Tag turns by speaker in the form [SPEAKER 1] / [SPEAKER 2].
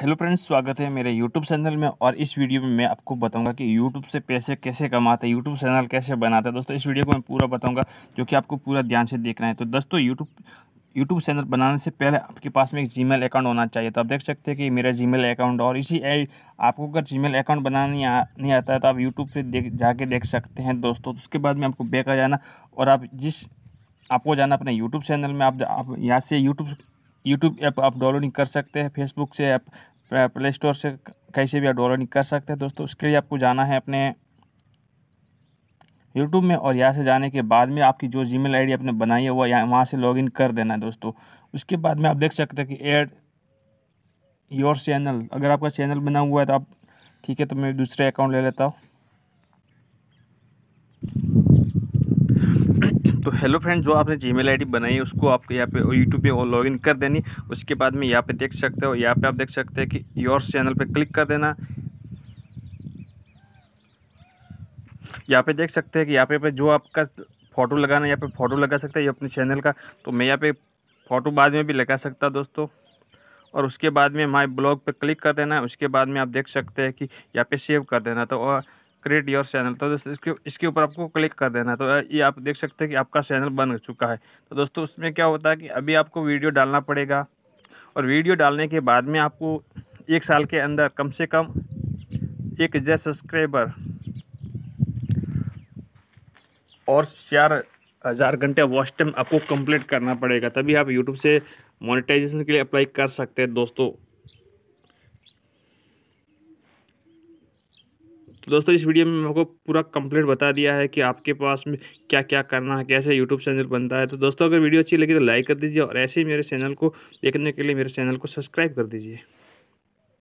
[SPEAKER 1] hello friends स्वागत है मेरे यूट्यूब चैनल में और इस वीडियो में मैं आपको बताऊंगा कि यूट्यूब से पैसे कैसे कमाते हैं यूट्यूब चैनल कैसे बनाते हैं दोस्तों इस वीडियो को मैं पूरा बताऊंगा जो कि आपको पूरा ध्यान से देखना है तो दोस्तों यूट्यूब यूट्यूब चैनल बनाने से पहले आपके पास में एक जी अकाउंट होना चाहिए तो आप देख सकते हैं कि मेरा जी अकाउंट और इसी आपको अगर जी अकाउंट बनाना नहीं, आ, नहीं आता है तो आप यूट्यूब से देख जाके देख सकते हैं दोस्तों तो उसके बाद में आपको बैक जाना और आप जिस आपको जाना अपने यूट्यूब चैनल में आप यहाँ से यूट्यूब यूट्यूब ऐप आप डाउनलोडिंग कर सकते हैं फेसबुक से आप प्ले स्टोर से कैसे भी आप डाउनलोडिंग कर सकते हैं दोस्तों उसके लिए आपको जाना है अपने यूट्यूब में और यहाँ से जाने के बाद में आपकी जो आई डी आपने बनाई है वह यहाँ वहाँ से लॉगिन कर देना है दोस्तों उसके बाद में आप देख सकते हैं कि एड योर चैनल अगर आपका चैनल बना हुआ है तो आप ठीक है तो मैं दूसरे अकाउंट ले लेता हूँ तो हेलो फ्रेंड जो आपने जी मेल बनाई है उसको आपको यहाँ पे यूट्यूब पे लॉग इन कर देनी उसके बाद में यहाँ पे देख सकते हो यहाँ पे आप देख सकते हैं कि योर चैनल पे क्लिक कर देना यहाँ पे देख सकते हैं कि यहाँ पे, पे जो आपका फ़ोटो लगाना यहाँ पे फ़ोटो लगा सकते हैं ये अपने चैनल का तो मैं यहाँ पे फ़ोटो बाद में भी लगा सकता दोस्तों और उसके बाद में माई ब्लॉग पे क्लिक कर देना उसके बाद में आप देख सकते हैं कि यहाँ पे सेव कर देना तो और क्रिएट योर चैनल तो दोस्तों इसके इसके ऊपर आपको क्लिक कर देना है तो ये आप देख सकते हैं कि आपका चैनल बन चुका है तो दोस्तों उसमें क्या होता है कि अभी आपको वीडियो डालना पड़ेगा और वीडियो डालने के बाद में आपको एक साल के अंदर कम से कम एक हज़ार सब्सक्राइबर और चार हज़ार घंटे वॉच टाइम आपको कंप्लीट करना पड़ेगा तभी आप यूट्यूब से मोनेटाइजेशन के लिए अप्लाई कर सकते हैं दोस्तों दोस्तों इस वीडियो में आपको पूरा कंप्लीट बता दिया है कि आपके पास में क्या क्या करना है कैसे यूट्यूब चैनल बनता है तो दोस्तों अगर वीडियो अच्छी लगी तो लाइक कर दीजिए और ऐसे ही मेरे चैनल को देखने के लिए मेरे चैनल को सब्सक्राइब कर दीजिए